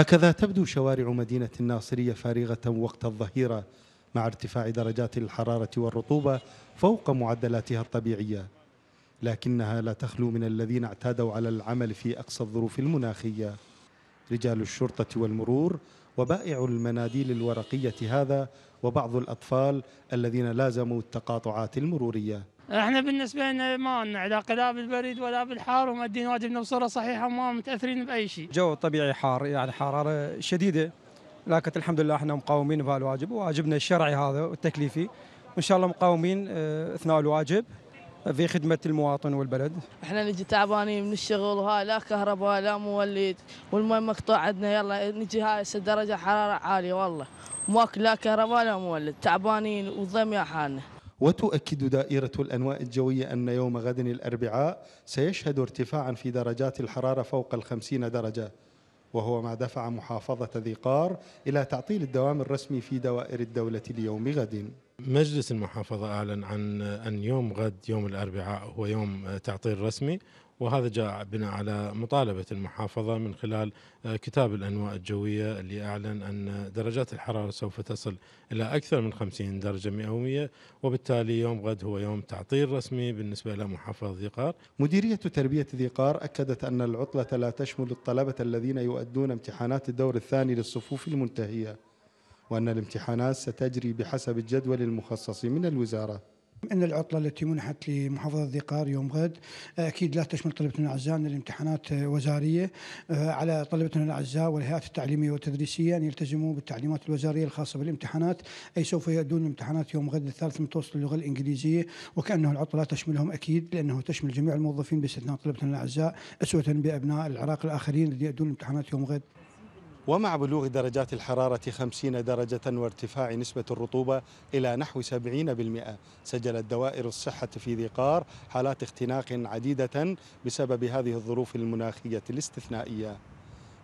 هكذا تبدو شوارع مدينة الناصرية فارغة وقت الظهيرة مع ارتفاع درجات الحرارة والرطوبة فوق معدلاتها الطبيعية لكنها لا تخلو من الذين اعتادوا على العمل في أقصى الظروف المناخية رجال الشرطة والمرور وبائع المناديل الورقية هذا وبعض الأطفال الذين لازموا التقاطعات المرورية احنا بالنسبه لنا ما لنا علاقه لا بالبريد ولا بالحار ومادين واجبنا بصوره صحيحه وما متاثرين باي شيء. جو طبيعي حار يعني حراره شديده لكن الحمد لله احنا مقاومين بهالواجب وواجبنا الشرعي هذا والتكليفي وان شاء الله مقاومين آه، اثناء الواجب في خدمة المواطن والبلد احنا نجي تعبانين من الشغل وهاي لا كهرباء لا مولد والماء مقطوع عندنا يلا نجي هاي درجة حرارة عالية والله ماكو لا كهرباء لا مولد تعبانين وضم يا حالنا وتؤكد دائرة الأنواء الجوية أن يوم غد الأربعاء سيشهد ارتفاعا في درجات الحرارة فوق الخمسين درجة وهو ما دفع محافظة ذي قار إلى تعطيل الدوام الرسمي في دوائر الدولة ليوم غد مجلس المحافظة أعلن عن أن يوم غد يوم الأربعاء هو يوم تعطيل رسمي وهذا جاء بناء على مطالبة المحافظة من خلال كتاب الأنواء الجوية اللي أعلن أن درجات الحرارة سوف تصل إلى أكثر من 50 درجة مئوية وبالتالي يوم غد هو يوم تعطيل رسمي بالنسبة إلى محافظة ذي قار مديرية تربية ذي قار أكدت أن العطلة لا تشمل الطلبة الذين يؤدون امتحانات الدور الثاني للصفوف المنتهية وأن الامتحانات ستجري بحسب الجدول المخصص من الوزارة ان العطله التي منحت لمحافظه ذقار يوم غد اكيد لا تشمل طلبتنا الاعزاء ان الامتحانات وزاريه آه، على طلبتنا الاعزاء والهيئات التعليميه والتدريسيه ان يلتزموا بالتعليمات الوزاريه الخاصه بالامتحانات اي سوف يؤدون الامتحانات يوم غد الثالث متوسط اللغه الانجليزيه وكانه العطله لا تشملهم اكيد لانه تشمل جميع الموظفين باستثناء طلبتنا الاعزاء اسوه بابناء العراق الاخرين الذين يؤدون الامتحانات يوم غد ومع بلوغ درجات الحرارة 50 درجة وارتفاع نسبة الرطوبة إلى نحو 70% سجلت دوائر الصحة في ذي قار حالات اختناق عديدة بسبب هذه الظروف المناخية الاستثنائية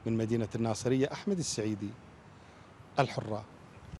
من مدينة الناصرية أحمد السعيدي الحرة